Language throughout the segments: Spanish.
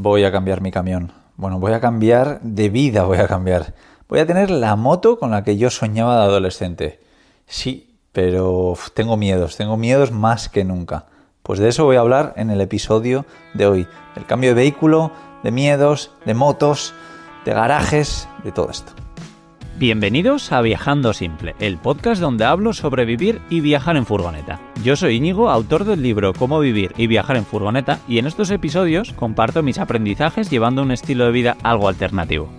voy a cambiar mi camión. Bueno, voy a cambiar de vida, voy a cambiar. Voy a tener la moto con la que yo soñaba de adolescente. Sí, pero tengo miedos, tengo miedos más que nunca. Pues de eso voy a hablar en el episodio de hoy. El cambio de vehículo, de miedos, de motos, de garajes, de todo esto. Bienvenidos a Viajando Simple, el podcast donde hablo sobre vivir y viajar en furgoneta. Yo soy Íñigo, autor del libro Cómo vivir y viajar en furgoneta, y en estos episodios comparto mis aprendizajes llevando un estilo de vida algo alternativo.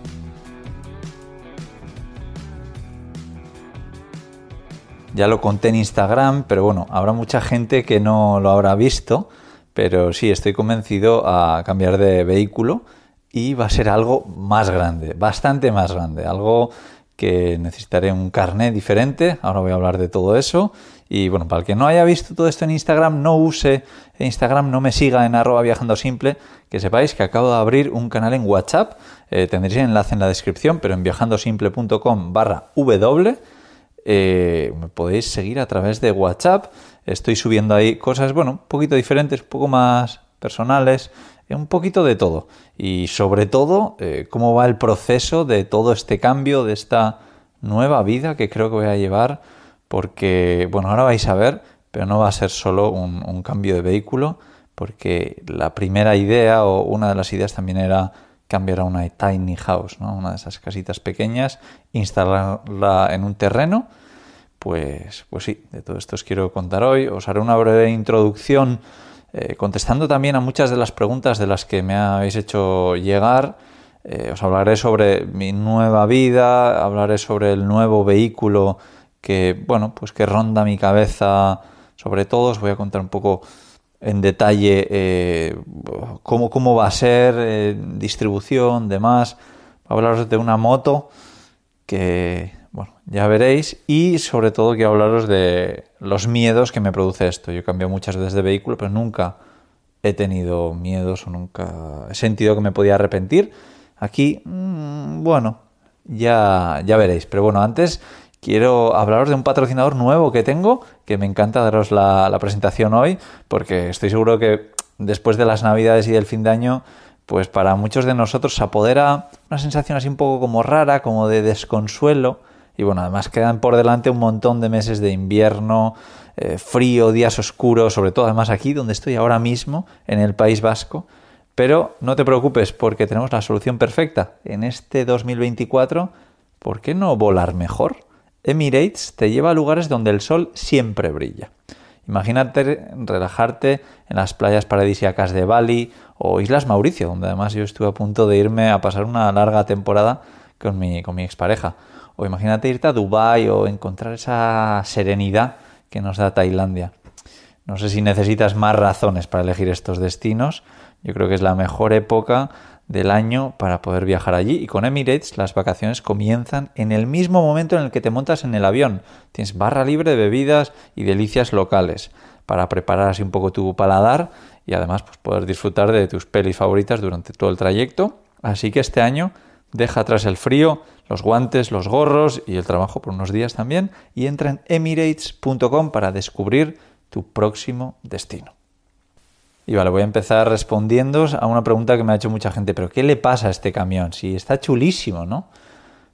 Ya lo conté en Instagram, pero bueno, habrá mucha gente que no lo habrá visto, pero sí, estoy convencido a cambiar de vehículo y va a ser algo más grande, bastante más grande, algo que necesitaré un carnet diferente. Ahora voy a hablar de todo eso. Y bueno, para el que no haya visto todo esto en Instagram, no use Instagram, no me siga en arroba viajando simple, que sepáis que acabo de abrir un canal en WhatsApp. Eh, tendréis el enlace en la descripción, pero en viajandosimple.com barra W. Eh, me podéis seguir a través de WhatsApp. Estoy subiendo ahí cosas, bueno, un poquito diferentes, un poco más personales, eh, un poquito de todo. Y sobre todo, eh, cómo va el proceso de todo este cambio, de esta nueva vida que creo que voy a llevar, porque, bueno, ahora vais a ver, pero no va a ser solo un, un cambio de vehículo, porque la primera idea o una de las ideas también era cambiar a una tiny house, ¿no? una de esas casitas pequeñas, instalarla en un terreno. Pues, pues sí, de todo esto os quiero contar hoy. Os haré una breve introducción eh, contestando también a muchas de las preguntas de las que me habéis hecho llegar, eh, os hablaré sobre mi nueva vida, hablaré sobre el nuevo vehículo que, bueno, pues que ronda mi cabeza sobre todo. Os voy a contar un poco en detalle eh, cómo, cómo, va a ser, distribución, demás. Hablaros de una moto que bueno, ya veréis y sobre todo quiero hablaros de los miedos que me produce esto. Yo cambio muchas veces de vehículo, pero nunca he tenido miedos o nunca he sentido que me podía arrepentir. Aquí, mm, bueno, ya, ya veréis. Pero bueno, antes quiero hablaros de un patrocinador nuevo que tengo, que me encanta daros la, la, presentación hoy, porque estoy seguro que después de las navidades y del fin de año, pues para muchos de nosotros se apodera una sensación así un poco como rara, como de desconsuelo, y bueno, además quedan por delante un montón de meses de invierno, eh, frío, días oscuros, sobre todo además aquí donde estoy ahora mismo, en el País Vasco. Pero no te preocupes porque tenemos la solución perfecta. En este 2024, ¿por qué no volar mejor? Emirates te lleva a lugares donde el sol siempre brilla. Imagínate relajarte en las playas paradisíacas de Bali o Islas Mauricio, donde además yo estuve a punto de irme a pasar una larga temporada con mi, con mi expareja. O imagínate irte a Dubái o encontrar esa serenidad que nos da Tailandia. No sé si necesitas más razones para elegir estos destinos. Yo creo que es la mejor época del año para poder viajar allí. Y con Emirates las vacaciones comienzan en el mismo momento en el que te montas en el avión. Tienes barra libre de bebidas y delicias locales para preparar así un poco tu paladar y además pues, poder disfrutar de tus pelis favoritas durante todo el trayecto. Así que este año deja atrás el frío, los guantes, los gorros y el trabajo por unos días también. Y entra en emirates.com para descubrir tu próximo destino. Y vale, voy a empezar respondiendo a una pregunta que me ha hecho mucha gente. ¿Pero qué le pasa a este camión? Si está chulísimo, ¿no?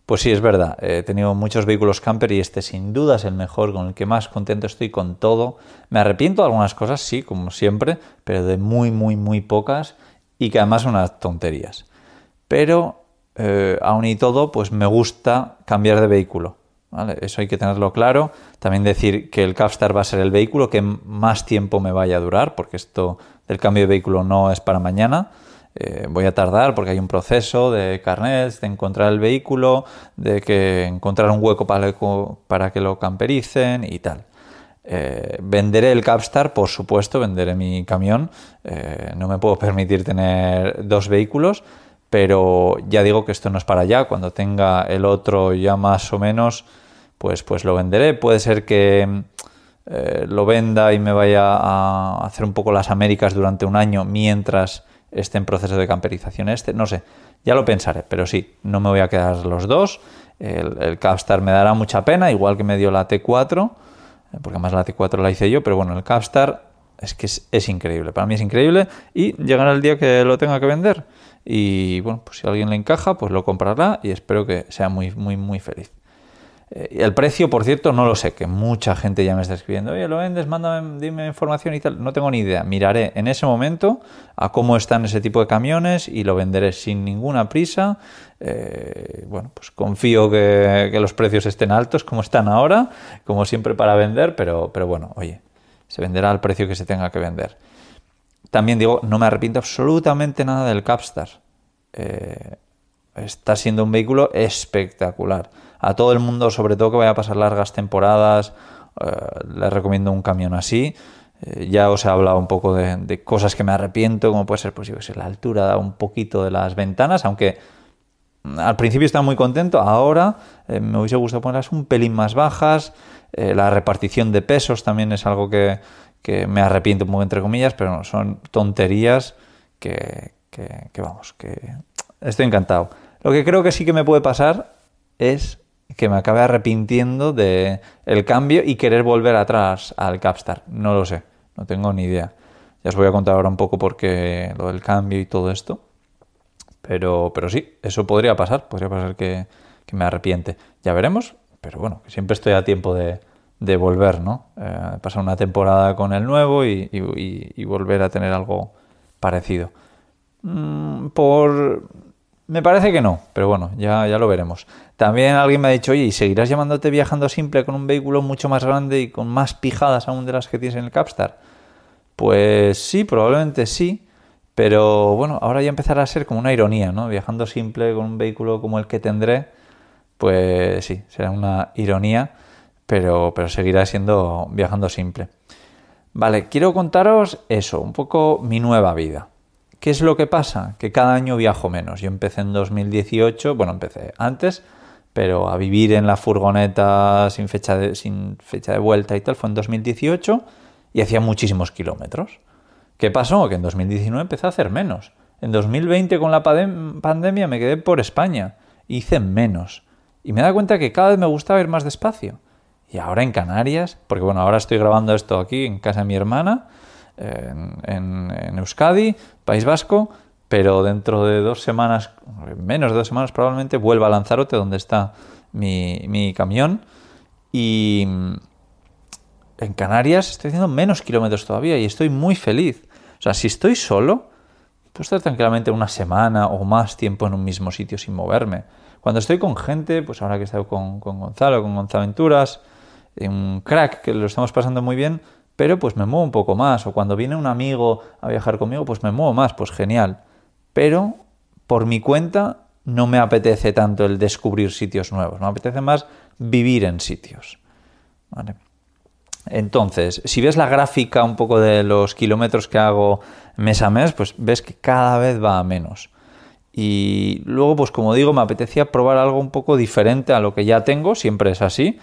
Pues sí, es verdad. He tenido muchos vehículos camper y este sin duda es el mejor, con el que más contento estoy con todo. Me arrepiento de algunas cosas, sí, como siempre, pero de muy, muy, muy pocas y que además son unas tonterías. Pero eh, aún y todo, pues me gusta cambiar de vehículo. Eso hay que tenerlo claro. También decir que el Capstar va a ser el vehículo que más tiempo me vaya a durar, porque esto del cambio de vehículo no es para mañana. Eh, voy a tardar porque hay un proceso de carnets, de encontrar el vehículo, de que encontrar un hueco para, que lo campericen y tal. Eh, venderé el Capstar, por supuesto, venderé mi camión. no me puedo permitir tener dos vehículos pero ya digo que esto no es para ya, cuando tenga el otro ya más o menos, pues, pues lo venderé. Puede ser que mm, eh, lo venda y me vaya a hacer un poco las Américas durante un año mientras esté en proceso de camperización este, no sé, ya lo pensaré, pero sí, no me voy a quedar los dos. El, Capstar me dará mucha pena, igual que me dio la T4, eh, porque más la T4 la hice yo, pero bueno, el Capstar es que es, es, increíble, para mí es increíble y llegará el día que lo tenga que vender y bueno, pues si alguien le encaja, pues lo comprará y espero que sea muy, muy, muy feliz. Eh, el precio, por cierto, no lo sé, que mucha gente ya me está escribiendo, oye, lo vendes, mándame, dime información y tal. No tengo ni idea. Miraré en ese momento a cómo están ese tipo de camiones y lo venderé sin ninguna prisa. Eh, bueno, pues confío que, los precios estén altos como están ahora, como siempre para vender, pero, pero bueno, oye, se venderá al precio que se tenga que vender. También digo, no me arrepiento absolutamente nada del Capstar. Eh, está siendo un vehículo espectacular. A todo el mundo, sobre todo que vaya a pasar largas temporadas, eh, les recomiendo un camión así. Eh, ya os he hablado un poco de, cosas que me arrepiento, como puede ser, pues la altura un poquito de las ventanas, aunque mm, al principio estaba muy contento, ahora me hubiese gustado ponerlas un pelín más bajas. la repartición de pesos también es algo que, que me arrepiento un poco entre comillas, pero son tonterías que, que, vamos, que estoy encantado. Lo que creo que sí que me puede pasar es que me acabe arrepintiendo de el cambio y querer volver atrás al Capstar. No lo sé, no tengo ni idea. Ya os voy a contar ahora un poco porque lo del cambio y todo esto. Pero, pero sí, eso podría pasar, podría pasar que, que me arrepiente. Ya veremos, pero bueno, siempre estoy a tiempo de, de volver, ¿no? Eh, pasar una temporada con el nuevo y, volver a tener algo parecido. Mm, por... Me parece que no, pero bueno, ya, ya lo veremos. También alguien me ha dicho, oye, ¿y seguirás llamándote viajando simple con un vehículo mucho más grande y con más pijadas aún de las que tienes en el Capstar? Pues sí, probablemente sí, pero bueno, ahora ya empezará a ser como una ironía, ¿no? Viajando simple con un vehículo como el que tendré, pues sí, será una ironía pero, seguirá siendo viajando simple. Vale, quiero contaros eso, un poco mi nueva vida. ¿Qué es lo que pasa? Que cada año viajo menos. Yo empecé en 2018, bueno, empecé antes, pero a vivir en la furgoneta sin fecha de, sin fecha de vuelta y tal fue en 2018 y hacía muchísimos kilómetros. ¿Qué pasó? Que en 2019 empecé a hacer menos. En 2020 con la pandemia me quedé por España. Hice menos. Y me da cuenta que cada vez me gustaba ir más despacio y ahora en Canarias, porque bueno, ahora estoy grabando esto aquí en casa de mi hermana, en, Euskadi, País Vasco, pero dentro de dos semanas, menos de dos semanas probablemente, vuelva a Lanzarote, donde está mi, camión, y en Canarias estoy haciendo menos kilómetros todavía y estoy muy feliz. O sea, si estoy solo, puedo estar tranquilamente una semana o más tiempo en un mismo sitio sin moverme. Cuando estoy con gente, pues ahora que he estado con, con Gonzalo, con Gonzaventuras, un crack, que lo estamos pasando muy bien, pero pues me muevo un poco más. O cuando viene un amigo a viajar conmigo, pues me muevo más, pues genial. Pero por mi cuenta no me apetece tanto el descubrir sitios nuevos, me apetece más vivir en sitios. Vale. Entonces, si ves la gráfica un poco de los kilómetros que hago mes a mes, pues ves que cada vez va a menos. Y luego, pues como digo, me apetecía probar algo un poco diferente a lo que ya tengo, siempre es así.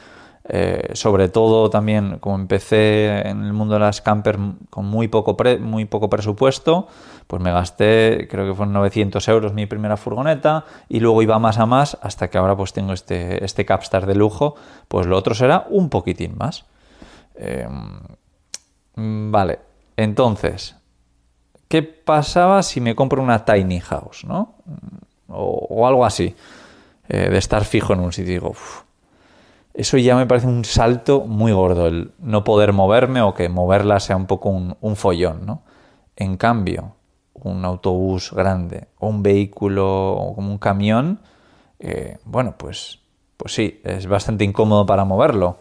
Eh, sobre todo también como empecé en el mundo de las campers con muy poco, muy poco presupuesto, pues me gasté, creo que fueron 900 euros mi primera furgoneta y luego iba más a más hasta que ahora pues tengo este, este Capstar de lujo, pues lo otro será un poquitín más. Eh, mm, vale, entonces, ¿qué pasaba si me compro una tiny house, ¿no? O, algo así, eh, de estar fijo en un sitio y digo, eso ya me parece un salto muy gordo, el no poder moverme o que moverla sea un poco un, follón, ¿no? En cambio, un autobús grande o un vehículo o como un camión, eh, bueno, pues, pues sí, es bastante incómodo para moverlo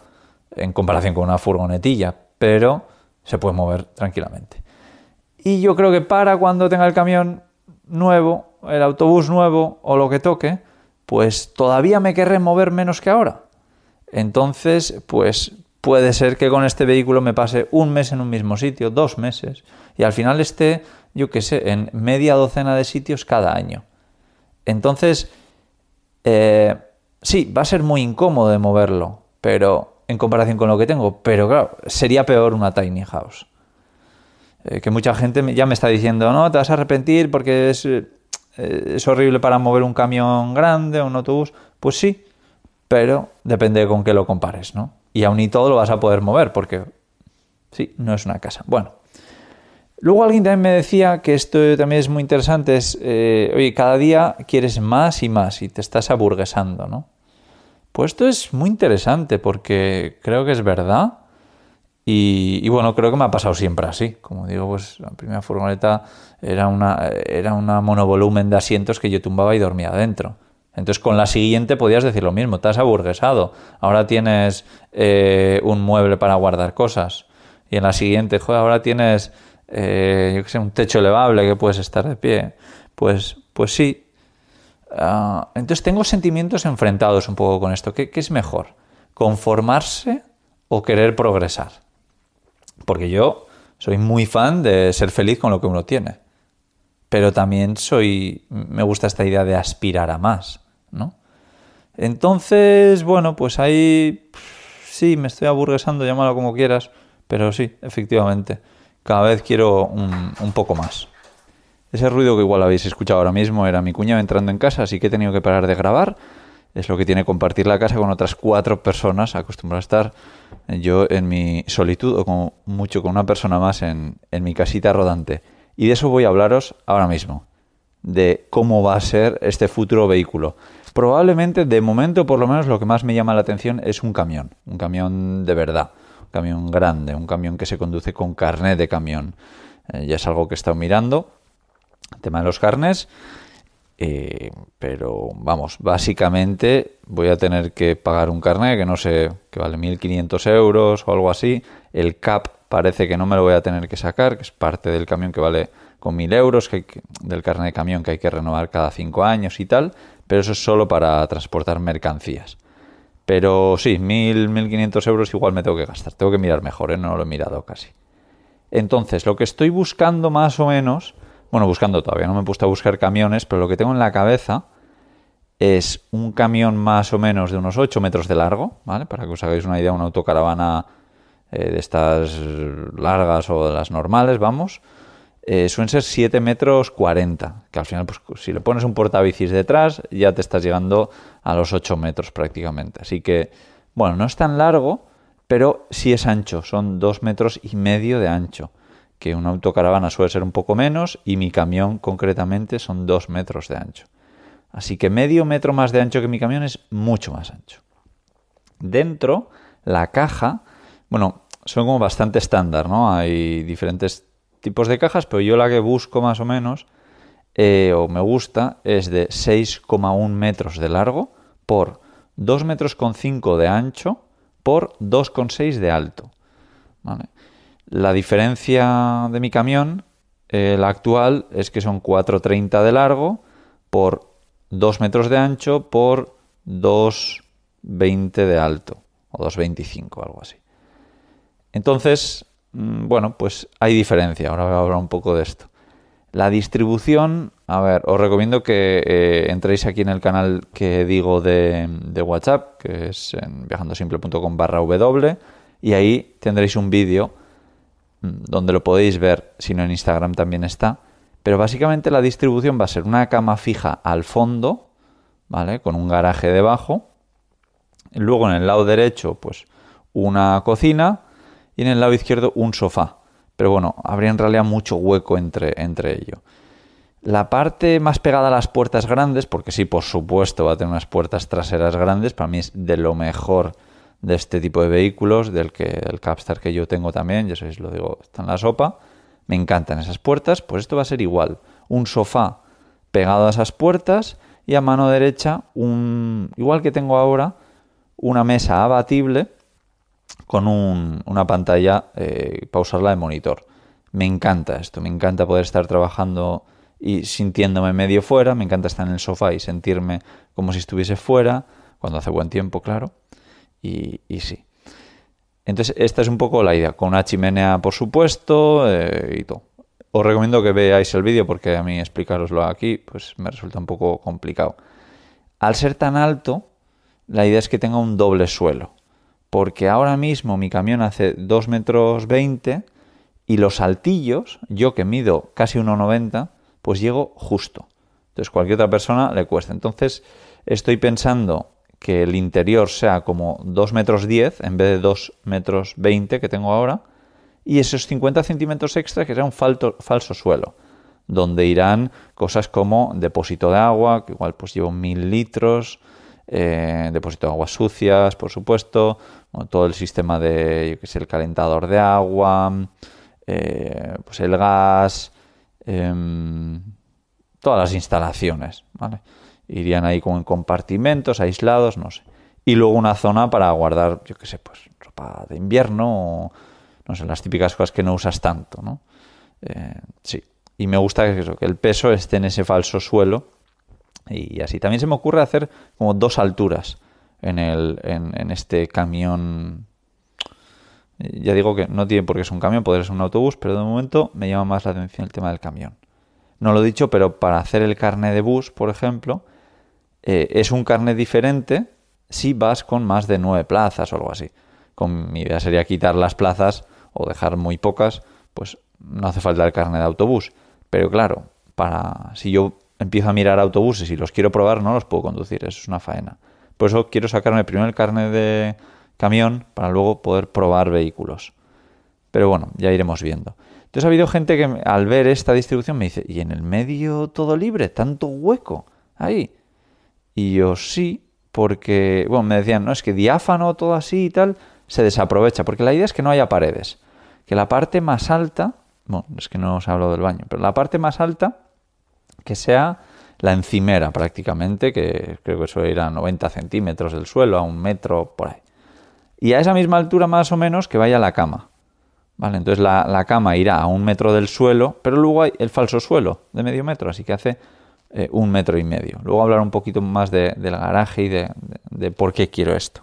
en comparación con una furgonetilla, pero se puede mover tranquilamente. Y yo creo que para cuando tenga el camión nuevo, el autobús nuevo o lo que toque, pues todavía me querré mover menos que ahora entonces, pues puede ser que con este vehículo me pase un mes en un mismo sitio, dos meses, y al final esté, yo qué sé, en media docena de sitios cada año. Entonces, eh, sí, va a ser muy incómodo de moverlo, pero en comparación con lo que tengo, pero claro, sería peor una tiny house. Eh, que mucha gente ya me está diciendo, no, te vas a arrepentir porque es, eh, es horrible para mover un camión grande o un autobús. Pues sí, pero depende con qué lo compares, ¿no? Y aún y todo lo vas a poder mover porque, sí, no es una casa. Bueno. Luego alguien también me decía que esto también es muy interesante, es, eh, oye, cada día quieres más y más y te estás aburguesando, ¿no? Pues esto es muy interesante porque creo que es verdad y, bueno, creo que me ha pasado siempre así. Como digo, pues la primera furgoneta era una, era una monovolumen de asientos que yo tumbaba y dormía adentro. Entonces con la siguiente podías decir lo mismo, te has aburguesado, ahora tienes eh, un mueble para guardar cosas. Y en la siguiente, joder, ahora tienes, eh, un techo elevable que puedes estar de pie. Pues, pues sí. Ah, entonces tengo sentimientos enfrentados un poco con esto. ¿Qué, ¿Qué es mejor? ¿Conformarse o querer progresar? Porque yo soy muy fan de ser feliz con lo que uno tiene pero también soy me gusta esta idea de aspirar a más. ¿no? Entonces, bueno, pues ahí sí, me estoy aburguesando, llámalo como quieras, pero sí, efectivamente, cada vez quiero un, poco más. Ese ruido que igual habéis escuchado ahora mismo era mi cuñado entrando en casa, así que he tenido que parar de grabar. Es lo que tiene compartir la casa con otras cuatro personas. acostumbrado a estar yo en mi solitud o como mucho con una persona más en, en mi casita rodante. Y de eso voy a hablaros ahora mismo, de cómo va a ser este futuro vehículo. Probablemente, de momento, por lo menos, lo que más me llama la atención es un camión, un camión de verdad, un camión grande, un camión que se conduce con carnet de camión. Eh, ya es algo que he estado mirando, el tema de los carnes. Eh, pero vamos, básicamente voy a tener que pagar un carnet que no sé, que vale 1.500 euros o algo así. El CAP parece que no me lo voy a tener que sacar, que es parte del camión que vale con 1.000 euros, que, del carnet de camión que hay que renovar cada 5 años y tal pero eso es solo para transportar mercancías. Pero sí, 1.000, 1.500 euros igual me tengo que gastar. Tengo que mirar mejor, ¿eh? no lo he mirado casi. Entonces, lo que estoy buscando más o menos, bueno, buscando todavía, no me he puesto a buscar camiones, pero lo que tengo en la cabeza es un camión más o menos de unos 8 metros de largo, ¿vale? Para que os hagáis una idea, una autocaravana eh, de estas largas o de las normales, vamos, eh, suelen ser 7 metros 40, que al final, pues, si le pones un portabicis detrás, ya te estás llegando a los 8 metros prácticamente. Así que, bueno, no es tan largo, pero sí es ancho, son 2 metros y medio de ancho, que una autocaravana suele ser un poco menos y mi camión concretamente son 2 metros de ancho. Así que medio metro más de ancho que mi camión es mucho más ancho. Dentro, la caja, bueno, son como bastante estándar, ¿no? Hay diferentes tipos de cajas, pero yo la que busco más o menos eh, o me gusta es de 6,1 metros de largo por 2 metros con 5 de ancho por 2,6 de alto. La diferencia de mi camión, el eh, la actual, es que son 4,30 de largo por 2 metros de ancho por 2,20 de alto o 2,25, algo así. Entonces, Mm, bueno, pues hay diferencia. Ahora voy a hablar un poco de esto. La distribución, a ver, os recomiendo que eh, entréis aquí en el canal que digo de, WhatsApp, que es en viajandosimple.com barra W, y ahí tendréis un vídeo mm, donde lo podéis ver, si no en Instagram también está. Pero básicamente la distribución va a ser una cama fija al fondo, ¿vale? Con un garaje debajo. Luego en el lado derecho, pues una cocina, y en el lado izquierdo un sofá. Pero bueno, habría en realidad mucho hueco entre, entre ello. La parte más pegada a las puertas grandes, porque sí, por supuesto, va a tener unas puertas traseras grandes, para mí es de lo mejor de este tipo de vehículos, del que el Capstar que yo tengo también, ya sabéis, lo digo, está en la sopa. Me encantan esas puertas, pues esto va a ser igual. Un sofá pegado a esas puertas y a mano derecha, un, igual que tengo ahora, una mesa abatible con una pantalla eh, para usarla de monitor. Me encanta esto, me encanta poder estar trabajando y sintiéndome medio fuera, me encanta estar en el sofá y sentirme como si estuviese fuera, cuando hace buen tiempo, claro, y, sí. Entonces, esta es un poco la idea, con una chimenea, por supuesto, eh, y todo. Os recomiendo que veáis el vídeo porque a mí explicaroslo aquí pues me resulta un poco complicado. Al ser tan alto, la idea es que tenga un doble suelo porque ahora mismo mi camión hace 2 metros 20 y los saltillos, yo que mido casi 1,90, pues llego justo. Entonces cualquier otra persona le cuesta. Entonces estoy pensando que el interior sea como 2 metros 10 en vez de 2 metros 20 que tengo ahora y esos 50 centímetros extra que sea un falso suelo donde irán cosas como depósito de agua, que igual pues llevo mil litros, eh, depósito de aguas sucias, por supuesto, todo el sistema de, yo que sé, el calentador de agua, eh, pues el gas, em, todas las instalaciones, ¿vale? Irían ahí como en compartimentos, aislados, no sé. Y luego una zona para guardar, yo que sé, pues ropa de invierno no sé, las típicas cosas que no usas tanto, ¿no? Eh, sí. Y me gusta que, eso, que el peso esté en ese falso suelo. Y así. También se me ocurre hacer como dos alturas en, el, en, este camión. Ya digo que no tiene por qué ser un camión, podría ser un autobús, pero de momento me llama más la atención el tema del camión. No lo he dicho, pero para hacer el carnet de bus, por ejemplo, eh, es un carnet diferente si vas con más de nueve plazas o algo así. Con mi idea sería quitar las plazas o dejar muy pocas, pues no hace falta el carnet de autobús. Pero claro, para si yo empiezo a mirar autobuses y los quiero probar, no los puedo conducir, eso es una faena. Por eso quiero sacarme primero el carnet de camión para luego poder probar vehículos. Pero bueno, ya iremos viendo. Entonces ha habido gente que al ver esta distribución me dice, ¿y en el medio todo libre? ¿Tanto hueco? Ahí. Y yo sí, porque, bueno, me decían, no, es que diáfano, todo así y tal, se desaprovecha, porque la idea es que no haya paredes. Que la parte más alta, bueno, es que no os hablo del baño, pero la parte más alta que sea la encimera prácticamente, que creo que eso irá a 90 centímetros del suelo, a un metro, por ahí. Y a esa misma altura más o menos que vaya la cama. Vale, entonces la, cama irá a un metro del suelo, pero luego hay el falso suelo de medio metro, así que hace eh, un metro y medio. Luego hablar un poquito más de, del garaje y de, por qué quiero esto.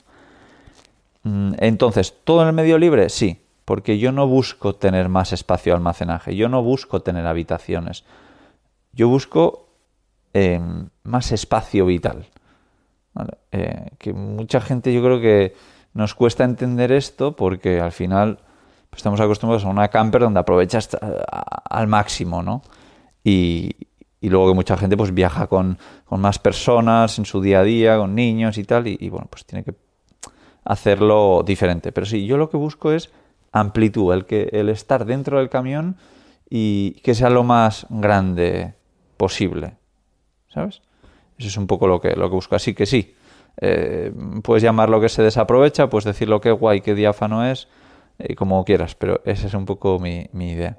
Mm, entonces, ¿todo en el medio libre? Sí, porque yo no busco tener más espacio de almacenaje, yo no busco tener habitaciones. Yo busco Em, más espacio vital. Eh, que mucha gente yo creo que nos cuesta entender esto porque al final pues, estamos acostumbrados a una camper donde aprovechas eh, al máximo, ¿no? Y, luego que mucha gente pues viaja con, más personas en su día a día, con niños y tal, y, y, bueno, pues tiene que hacerlo diferente. Pero sí, yo lo que busco es amplitud, el, que, el estar dentro del camión y que sea lo más grande posible. ¿sabes? Eso es un poco lo que, lo que busco. Así que sí, eh, puedes llamar lo que se desaprovecha, puedes decir lo que guay, qué diáfano es, eh, como quieras, pero esa es un poco mi, idea.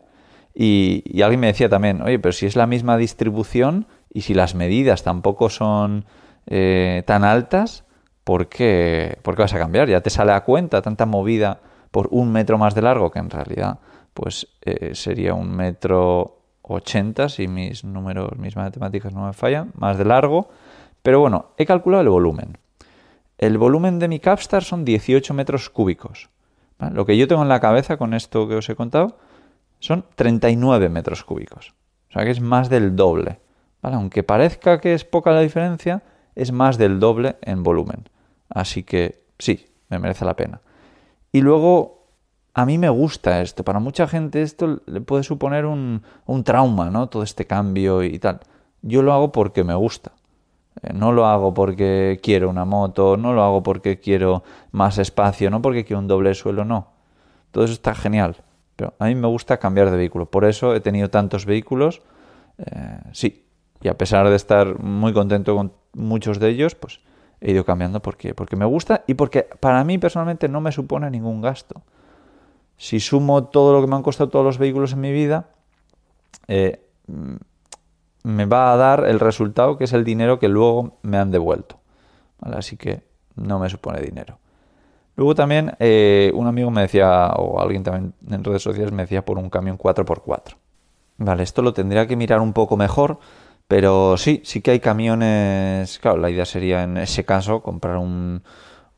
Y, alguien me decía también, oye, pero si es la misma distribución y si las medidas tampoco son eh, tan altas, ¿por qué, ¿por qué vas a cambiar? Ya te sale a cuenta tanta movida por un metro más de largo, que en realidad pues sería un metro 80, si mis números, mis matemáticas no me fallan, más de largo. Pero bueno, he calculado el volumen. El volumen de mi Capstar son 18 metros cúbicos. Lo que yo tengo en la cabeza con esto que os he contado son 39 metros cúbicos. O sea que es más del doble. Aunque parezca que es poca la diferencia, es más del doble en volumen. Así que sí, me merece la pena. Y luego a mí me gusta esto. Para mucha gente esto le puede suponer un, trauma, ¿no? Todo este cambio y tal. Yo lo hago porque me gusta. Eh, no lo hago porque quiero una moto, no lo hago porque quiero más espacio, no porque quiero un doble suelo, no. Todo eso está genial. Pero a mí me gusta cambiar de vehículo. Por eso he tenido tantos vehículos. Eh, sí. Y a pesar de estar muy contento con muchos de ellos, pues he ido cambiando porque, porque me gusta y porque para mí personalmente no me supone ningún gasto si sumo todo lo que me han costado todos los vehículos en mi vida, eh, mm, me va a dar el resultado que es el dinero que luego me han devuelto. Así que no me supone dinero. Luego también eh, un amigo me decía, o alguien también en redes sociales me decía por un camión 4x4. Vale, esto lo tendría que mirar un poco mejor, pero sí, sí que hay camiones. Claro, la idea sería en ese caso comprar un,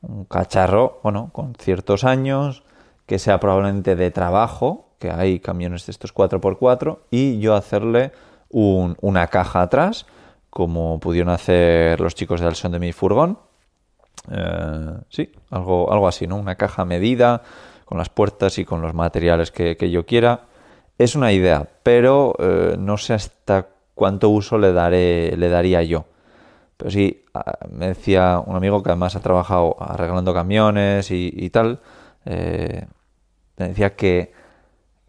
un cacharro, bueno, con ciertos años, que sea probablemente de trabajo, que hay camiones de estos 4x4, y yo hacerle una caja atrás, como pudieron hacer los chicos de Alson de mi furgón. Eh, sí, algo, algo así, ¿no? Una caja medida, con las puertas y con los materiales que, yo quiera. Es una idea, pero eh, no sé hasta cuánto uso le, daré, le daría yo. Pero sí, me decía un amigo que además ha trabajado arreglando camiones y, tal, eh, decía que,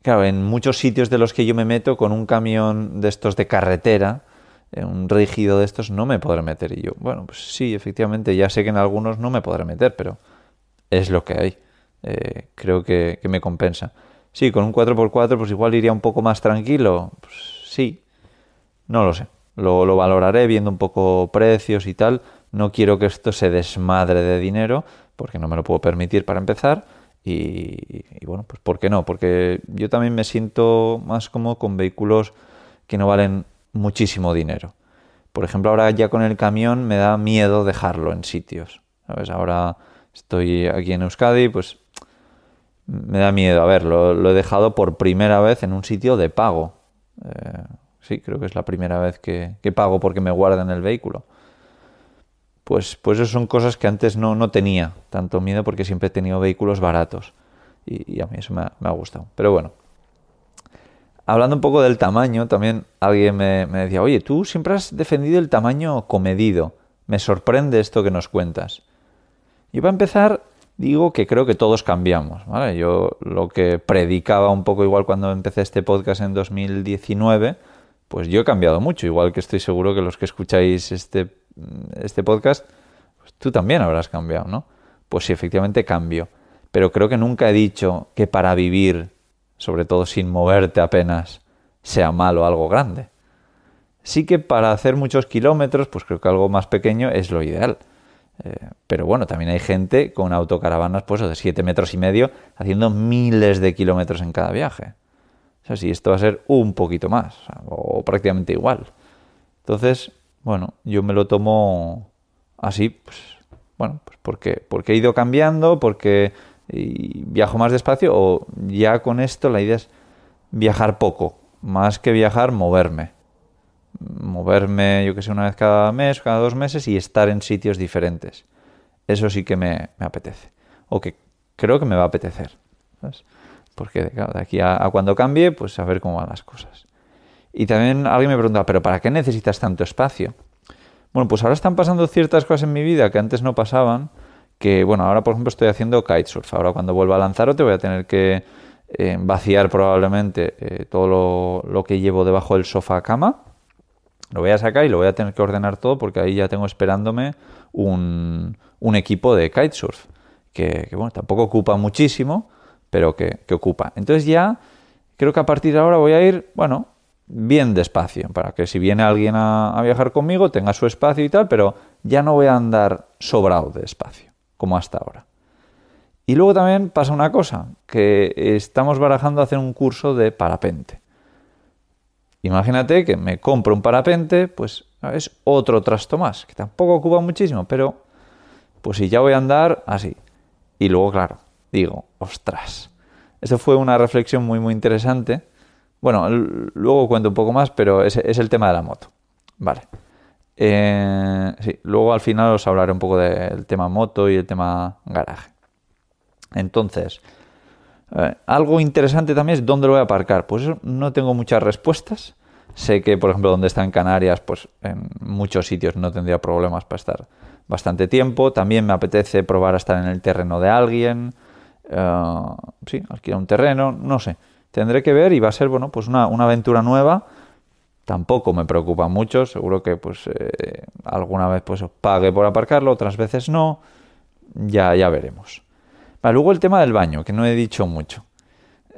claro, en muchos sitios de los que yo me meto con un camión de estos de carretera, eh, un rígido de estos, no me podré meter. Y yo, bueno, pues sí, efectivamente, ya sé que en algunos no me podré meter, pero es lo que hay. Eh, creo que, me compensa. Sí, con un 4x4 pues igual iría un poco más tranquilo. Pues sí, no lo sé. Lo, lo valoraré viendo un poco precios y tal. No quiero que esto se desmadre de dinero, porque no me lo puedo permitir para empezar. Y, bueno, pues ¿por qué no? Porque yo también me siento más como con vehículos que no valen muchísimo dinero. Por ejemplo, ahora ya con el camión me da miedo dejarlo en sitios. ¿sabes? Ahora estoy aquí en Euskadi, pues me da miedo. A ver, lo, he dejado por primera vez en un sitio de pago. Eh, sí, creo que es la primera vez que, que pago porque me guardan el vehículo pues, pues eso son cosas que antes no, no tenía tanto miedo porque siempre he tenido vehículos baratos y, a mí eso me ha, gustado. Pero bueno, hablando un poco del tamaño, también alguien me, decía, oye, tú siempre has defendido el tamaño comedido, me sorprende esto que nos cuentas. Yo para empezar digo que creo que todos cambiamos. Yo lo que predicaba un poco igual cuando empecé este podcast en 2019, pues yo he cambiado mucho, igual que estoy seguro que los que escucháis este este podcast, pues tú también habrás cambiado, ¿no? Pues sí, efectivamente cambio. Pero creo que nunca he dicho que para vivir, sobre todo sin moverte apenas, sea malo algo grande. Sí que para hacer muchos kilómetros, pues creo que algo más pequeño es lo ideal. Eh, pero bueno, también hay gente con autocaravanas pues, de 7 metros y medio haciendo miles de kilómetros en cada viaje. O sea, si esto va a ser un poquito más, o prácticamente igual. Entonces, bueno, yo me lo tomo así, pues, bueno, pues porque, porque he ido cambiando, porque viajo más despacio, o ya con esto la idea es viajar poco, más que viajar, moverme. Moverme, yo que sé, una vez cada mes, cada dos meses y estar en sitios diferentes. Eso sí que me, apetece. O que creo que me va a apetecer. Porque claro, de aquí a, a, cuando cambie, pues a ver cómo van las cosas. Y también alguien me preguntaba, pero ¿para qué necesitas tanto espacio? Bueno, pues ahora están pasando ciertas cosas en mi vida que antes no pasaban, que bueno, ahora por ejemplo estoy haciendo kitesurf, ahora cuando vuelva a te voy a tener que eh, vaciar probablemente eh, todo lo, que llevo debajo del sofá cama, lo voy a sacar y lo voy a tener que ordenar todo porque ahí ya tengo esperándome un, equipo de kitesurf, que, bueno, tampoco ocupa muchísimo, pero que, ocupa. Entonces ya creo que a partir de ahora voy a ir, bueno, bien despacio, para que si viene alguien a, viajar conmigo tenga su espacio y tal, pero ya no voy a andar sobrado de espacio, como hasta ahora. Y luego también pasa una cosa, que estamos barajando hacer un curso de parapente. Imagínate que me compro un parapente, pues es otro trasto más, que tampoco ocupa muchísimo, pero pues si ya voy a andar así. Y luego, claro, digo, ostras. eso fue una reflexión muy, muy interesante bueno, luego cuento un poco más, pero es, el tema de la moto. Vale. Eh, sí, luego al final os hablaré un poco del tema moto y el tema garaje. Entonces, eh, algo interesante también es dónde lo voy a aparcar. Pues no tengo muchas respuestas. Sé que, por ejemplo, donde está en Canarias, pues en muchos sitios no tendría problemas para estar bastante tiempo. También me apetece probar a estar en el terreno de alguien. Eh, sí, alquilar un terreno, no sé tendré que ver y va a ser, bueno, pues una, aventura nueva. Tampoco me preocupa mucho, seguro que pues eh, alguna vez pues os pague por aparcarlo, otras veces no, ya, ya veremos. luego el tema del baño, que no he dicho mucho.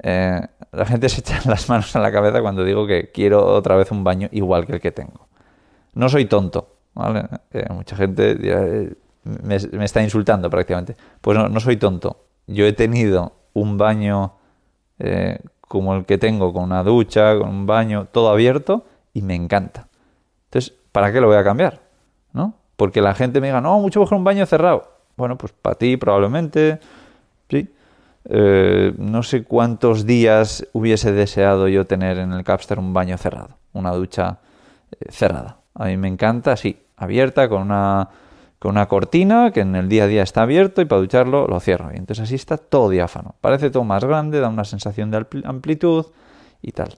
Eh, la gente se echa las manos a la cabeza cuando digo que quiero otra vez un baño igual que el que tengo. No soy tonto, eh, mucha gente me, me, está insultando prácticamente. Pues no, no soy tonto. Yo he tenido un baño como el que tengo, con una ducha, con un baño, todo abierto, y me encanta. Entonces, ¿para qué lo voy a cambiar? ¿No? Porque la gente me diga, no, mucho mejor un baño cerrado. Bueno, pues para ti probablemente, sí. Eh, no sé cuántos días hubiese deseado yo tener en el Capster un baño cerrado, una ducha eh, cerrada. A mí me encanta, sí, abierta, con una con una cortina que en el día a día está abierto y para ducharlo lo cierro. Y entonces así está todo diáfano. Parece todo más grande, da una sensación de amplitud y tal.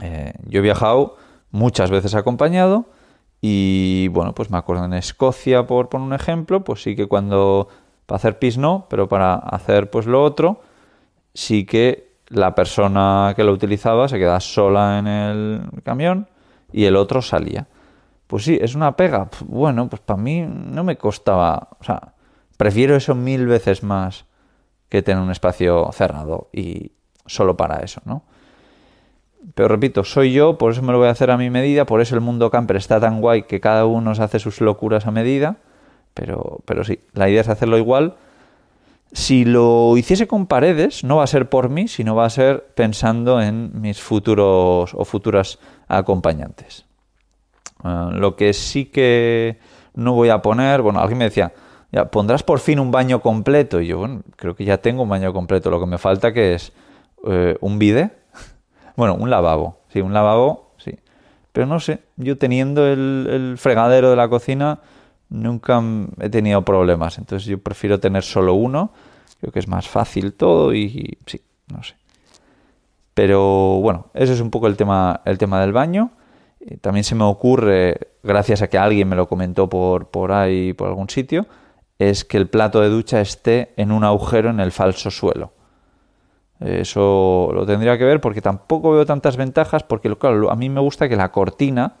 Eh, yo he viajado muchas veces acompañado y bueno, pues me acuerdo en Escocia, por poner un ejemplo, pues sí que cuando para hacer pis no, pero para hacer pues lo otro, sí que la persona que lo utilizaba se quedaba sola en el camión y el otro salía. Pues sí, es una pega. Bueno, pues para mí no me costaba. O sea, prefiero eso mil veces más que tener un espacio cerrado y solo para eso, ¿no? Pero repito, soy yo, por eso me lo voy a hacer a mi medida, por eso el mundo camper está tan guay que cada uno se hace sus locuras a medida. Pero, pero sí, la idea es hacerlo igual. Si lo hiciese con paredes, no va a ser por mí, sino va a ser pensando en mis futuros o futuras acompañantes. Eh, lo que sí que no voy a poner, bueno, alguien me decía, ya, ¿pondrás por fin un baño completo? Y yo, bueno, creo que ya tengo un baño completo. Lo que me falta que es eh, un bide, bueno, un lavabo, sí, un lavabo, sí. Pero no sé, yo teniendo el, fregadero de la cocina nunca he tenido problemas. Entonces yo prefiero tener solo uno. Creo que es más fácil todo y, y sí, no sé. Pero bueno, ese es un poco el tema, el tema del baño. Eh, también se me ocurre, gracias a que alguien me lo comentó por, por ahí, por algún sitio, es que el plato de ducha esté en un agujero en el falso suelo. Eh, eso lo tendría que ver porque tampoco veo tantas ventajas porque a mí me gusta que la cortina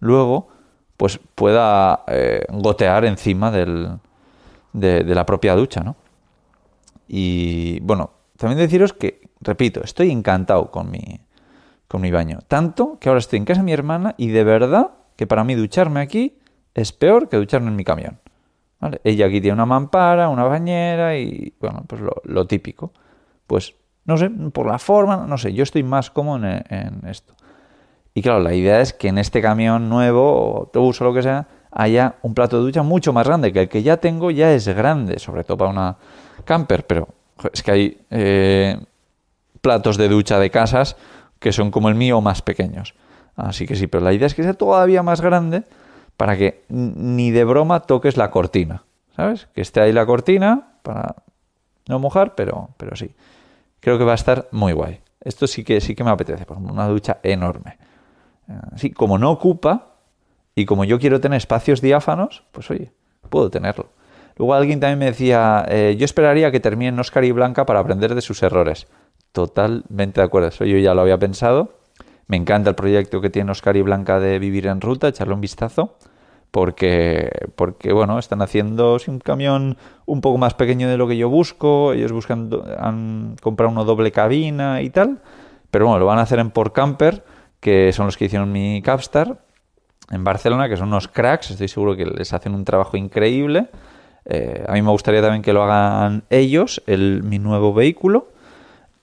luego pues pueda eh, gotear encima de, de, la propia ducha, ¿no? Y bueno, también deciros que, repito, estoy encantado con mi, con mi baño. Tanto que ahora estoy en casa de mi hermana y de verdad que para mí ducharme aquí es peor que ducharme en mi camión. Ella aquí tiene una mampara, una bañera y, bueno, pues lo, típico. Pues, no sé, por la forma, no sé, yo estoy más cómodo en, esto. Y claro, la idea es que en este camión nuevo, o autobús o lo que sea, haya un plato de ducha mucho más grande, que el que ya tengo ya es grande, sobre todo para una camper, pero es que hay eh, platos de ducha de casas que son como el mío más pequeños. Así que sí, pero la idea es que sea todavía más grande para que ni de broma toques la cortina. ¿Sabes? Que esté ahí la cortina para no mojar, pero, pero sí. Creo que va a estar muy guay. Esto sí que, sí que me apetece, por una ducha enorme. Así, eh, como no ocupa y como yo quiero tener espacios diáfanos, pues oye, puedo tenerlo. Luego alguien también me decía, eh, yo esperaría que terminen Oscar y Blanca para aprender de sus errores. Totalmente de acuerdo, eso yo ya lo había pensado. Me encanta el proyecto que tiene Oscar y Blanca de Vivir en Ruta, echarle un vistazo, porque, porque bueno, están haciendo un camión un poco más pequeño de lo que yo busco, ellos buscan han comprado una doble cabina y tal, pero bueno, lo van a hacer en Port Camper, que son los que hicieron mi Capstar, en Barcelona, que son unos cracks, estoy seguro que les hacen un trabajo increíble. Eh, a mí me gustaría también que lo hagan ellos, el, mi nuevo vehículo.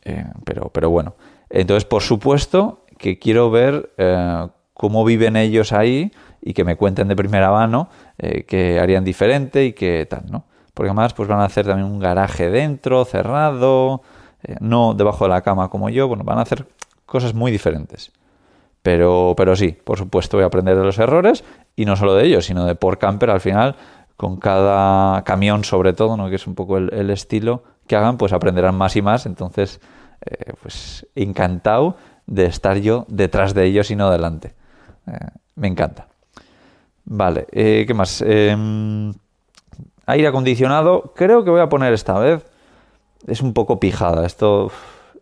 Eh, pero, pero bueno. Entonces, por supuesto que quiero ver eh, cómo viven ellos ahí y que me cuenten de primera mano eh, que harían diferente y qué tal, ¿no? Porque además pues van a hacer también un garaje dentro, cerrado, eh, no debajo de la cama como yo. Bueno, van a hacer cosas muy diferentes. Pero, pero sí, por supuesto voy a aprender de los errores y no solo de ellos, sino de por camper al final con cada camión sobre todo, ¿no? que es un poco el estilo, que hagan, pues aprenderán más y más. Entonces, eh, pues encantado de estar yo detrás de ellos y no adelante, eh, me encanta. Vale, eh, ¿qué más? Em, aire acondicionado, creo que voy a poner esta vez. Es un poco pijada. Esto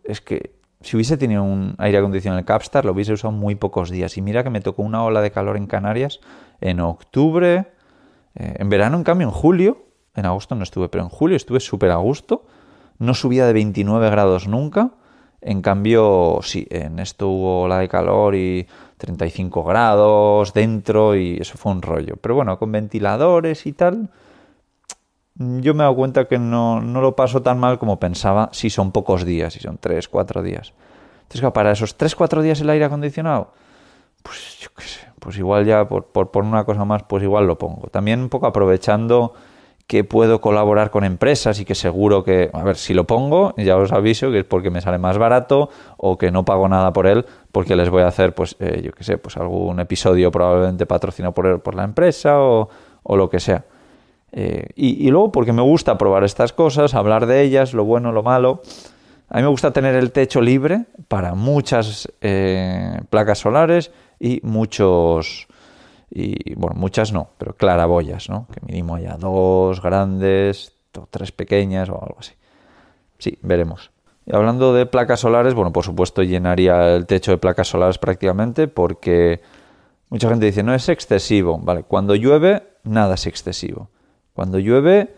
es que si hubiese tenido un aire acondicionado en el Capstar, lo hubiese usado muy pocos días. Y mira que me tocó una ola de calor en Canarias en octubre. en verano, en cambio, en julio, en agosto no estuve, pero en julio estuve súper a gusto no subía de 29 grados nunca. En cambio, sí, en esto hubo la de calor y 35 grados dentro y eso fue un rollo. Pero bueno, con ventiladores y tal, yo me he dado cuenta que no, no lo paso tan mal como pensaba si son pocos días, si son 3, 4 días. Entonces, para esos 3, 4 días el aire acondicionado, pues yo qué sé, pues igual ya por, por una cosa más, pues igual lo pongo. También un poco aprovechando que puedo colaborar con empresas y que seguro que, a ver, si lo pongo, ya os aviso que es porque me sale más barato o que no pago nada por él, porque les voy a hacer, pues, eh, yo que sé, pues algún episodio probablemente patrocinado por, él, por la empresa o, lo que sea. Eh, y, luego porque me gusta probar estas cosas, hablar de ellas, lo bueno, lo malo. A mí me gusta tener el techo libre para muchas eh, placas solares y muchos, y bueno, muchas no, pero claraboyas, ¿no? Que mínimo haya dos grandes, tres pequeñas o algo así. Sí, veremos. Y hablando de placas solares, bueno, por supuesto llenaría el techo de placas solares prácticamente porque mucha gente dice, no es excesivo, ¿vale? Cuando llueve, nada es excesivo. Cuando llueve,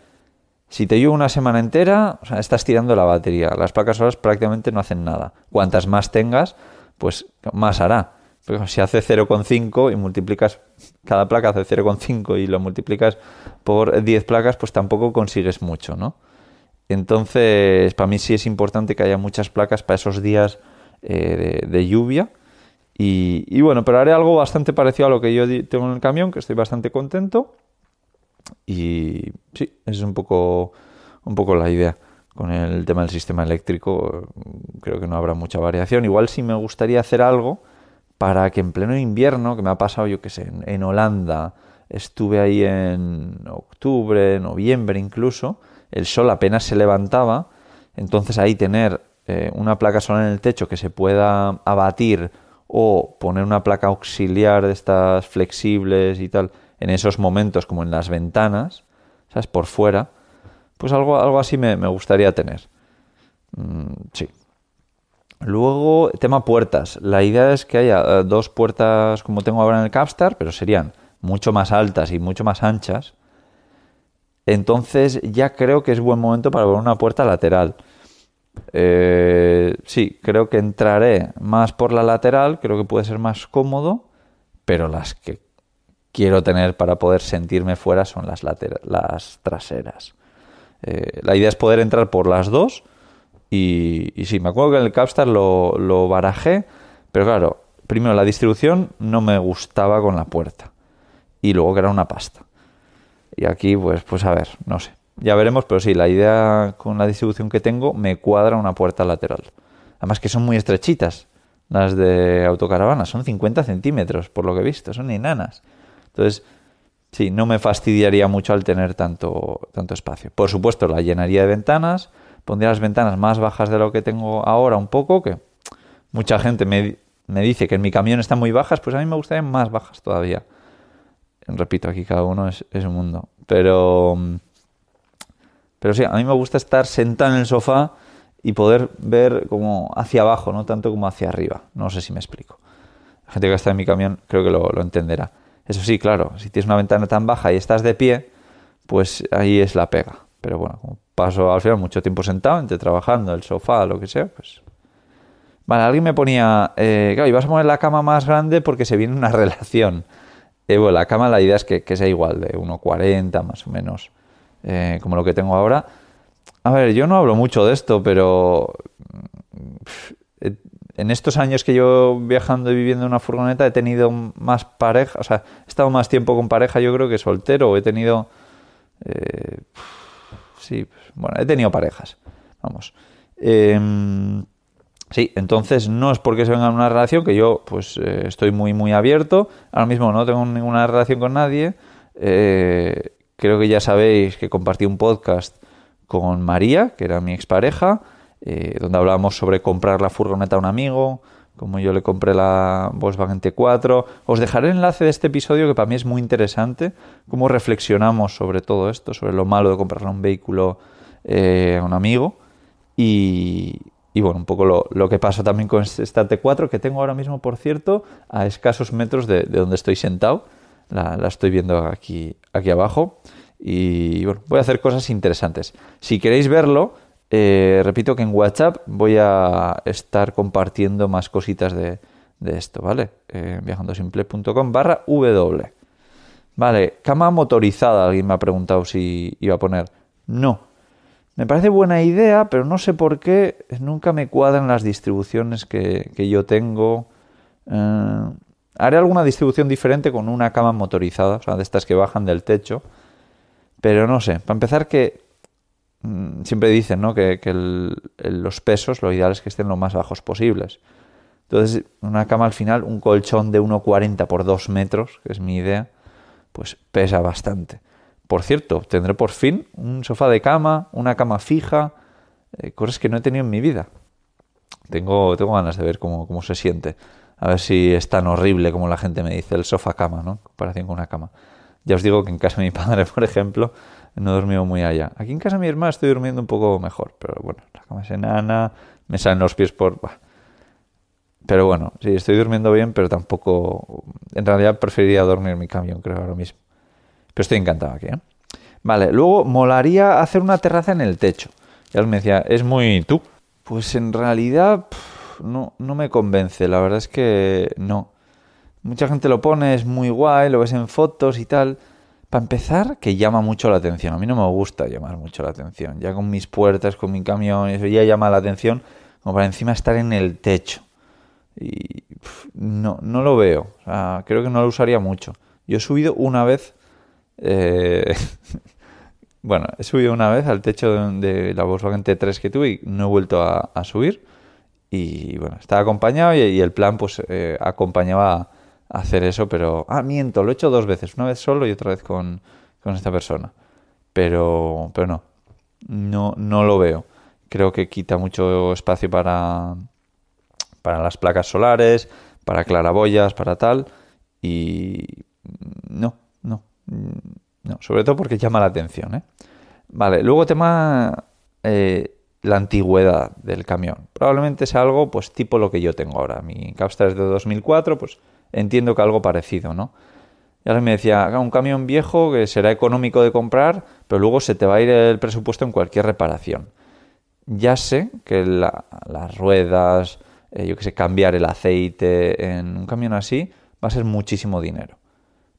si te llueve una semana entera, estás tirando la batería. Las placas solares prácticamente no hacen nada. Cuantas más tengas, pues más hará si hace 0,5 y multiplicas, cada placa hace 0,5 y lo multiplicas por 10 placas, pues tampoco consigues mucho, ¿no? Entonces, para mí sí es importante que haya muchas placas para esos días eh, de, lluvia. Y, y, bueno, pero haré algo bastante parecido a lo que yo tengo en el camión, que estoy bastante contento. Y sí, es un poco, un poco la idea. Con el tema del sistema eléctrico, creo que no habrá mucha variación. Igual sí me gustaría hacer algo para que en pleno invierno, que me ha pasado yo que sé, en, Holanda, estuve ahí en octubre, noviembre incluso, el sol apenas se levantaba, entonces ahí tener eh, una placa solar en el techo que se pueda abatir o poner una placa auxiliar de estas flexibles y tal en esos momentos como en las ventanas, ¿sabes? Por fuera, pues algo, algo así me, gustaría tener. Mm, sí, Luego, tema puertas. La idea es que haya eh, dos puertas como tengo ahora en el Capstar, pero serían mucho más altas y mucho más anchas. Entonces ya creo que es buen momento para poner una puerta lateral. Eh, sí, creo que entraré más por la lateral, creo que puede ser más cómodo, pero las que quiero tener para poder sentirme fuera son las, las traseras. Eh, la idea es poder entrar por las dos y, sí, me acuerdo que en el Capstar lo, barajé, pero claro, primero la distribución no me gustaba con la puerta. Y luego que era una pasta. Y aquí, pues, pues a ver, no sé. Ya veremos, pero sí, la idea con la distribución que tengo me cuadra una puerta lateral. Además que son muy estrechitas las de autocaravana, son 50 centímetros por lo que he visto, son enanas. Entonces, sí, no me fastidiaría mucho al tener tanto, tanto espacio. Por supuesto, la llenaría de ventanas, pondría las ventanas más bajas de lo que tengo ahora un poco, que mucha gente me, dice que en mi camión están muy bajas, pues a mí me gustarían más bajas todavía. Repito, aquí cada uno es, un mundo. Pero, pero sí, a mí me gusta estar sentado en el sofá y poder ver como hacia abajo, no tanto como hacia arriba. No sé si me explico. La gente que está en mi camión creo que lo, lo entenderá. Eso sí, claro, si tienes una ventana tan baja y estás de pie, pues ahí es la pega. Pero bueno, como paso al final mucho tiempo sentado, entre trabajando, el sofá, lo que sea, pues... Vale, alguien me ponía, eh, claro, ibas a poner la cama más grande porque se viene una relación. Eh, la cama la idea es que, sea igual, de 1,40 más o menos, eh, como lo que tengo ahora. A ver, yo no hablo mucho de esto, pero mm, en estos años que yo viajando y viviendo en una furgoneta he tenido más pareja, o sea, he estado más tiempo con pareja yo creo que soltero, he tenido sí, pues, bueno, he tenido parejas, vamos. Em, sí, entonces no es porque se venga una relación que yo pues eh, estoy muy, muy abierto. Ahora mismo no tengo ninguna relación con nadie. Eh, creo que ya sabéis que compartí un podcast con María, que era mi expareja, eh, donde hablábamos sobre comprar la furgoneta a un amigo, como yo le compré la Volkswagen T4. Os dejaré el enlace de este episodio que para mí es muy interesante, cómo reflexionamos sobre todo esto, sobre lo malo de comprarle un vehículo eh, a un amigo y, y bueno, un poco lo, que pasa también con este, esta T4 que tengo ahora mismo, por cierto, a escasos metros de, donde estoy sentado. La, estoy viendo aquí, aquí abajo y bueno, voy a hacer cosas interesantes. Si queréis verlo, eh, repito que en WhatsApp voy a estar compartiendo más cositas de, esto, ¿vale? Eh, viajandosimple.com barra W. Vale, cama motorizada, alguien me ha preguntado si iba a poner. No. Me parece buena idea, pero no sé por qué nunca me cuadran las distribuciones que, yo tengo. Eh, haré alguna distribución diferente con una cama motorizada, o sea, de estas que bajan del techo. Pero no sé, para empezar que Mm, siempre dicen que, los pesos lo ideal es que estén lo más bajos posibles. Entonces, una cama al final, un colchón de 1,40 por 2 metros, que es mi idea, pues pesa bastante. Por cierto, tendré por fin un sofá de cama, una cama fija, eh, cosas que no he tenido en mi vida. Tengo, tengo ganas de ver cómo, se siente. A ver si es tan horrible como la gente me dice el sofá cama, ¿no? En comparación con una cama. Ya os digo que en casa de mi padre, por ejemplo, no he dormido muy allá. Aquí en casa de mi hermana estoy durmiendo un poco mejor, pero bueno, la cama es enana, me salen los pies por... Pero bueno, sí, estoy durmiendo bien, pero tampoco... En realidad preferiría dormir en mi camión, creo, ahora mismo. Pero estoy encantado aquí, ¿eh? Vale, luego molaría hacer una terraza en el techo. Ya me decía, es muy tú. Pues en realidad no, no me convence, la verdad es que no. Mucha gente lo pone, es muy guay, lo ves en fotos y tal para empezar, que llama mucho la atención. A mí no me gusta llamar mucho la atención. Ya con mis puertas, con mi camión, eso ya llama la atención. Como para encima estar en el techo. Y no, no lo veo. creo que no lo usaría mucho. Yo he subido una vez. Eh, bueno, he subido una vez al techo de, la Volkswagen T3 que tuve y no he vuelto a, subir. Y bueno, estaba acompañado y, el plan pues eh, acompañaba hacer eso, pero... Ah, miento, lo he hecho dos veces, una vez solo y otra vez con, esta persona. Pero, pero no, no, no lo veo. Creo que quita mucho espacio para, para las placas solares, para claraboyas, para tal. Y no, no, no. Sobre todo porque llama la atención. ¿eh? Vale, luego tema eh, la antigüedad del camión. Probablemente sea algo pues tipo lo que yo tengo ahora. Mi Capstar es de 2004, pues entiendo que algo parecido, ¿no? Y ahora me decía, un camión viejo que será económico de comprar, pero luego se te va a ir el presupuesto en cualquier reparación. Ya sé que las ruedas, eh, yo qué sé, cambiar el aceite en un camión así, va a ser muchísimo dinero.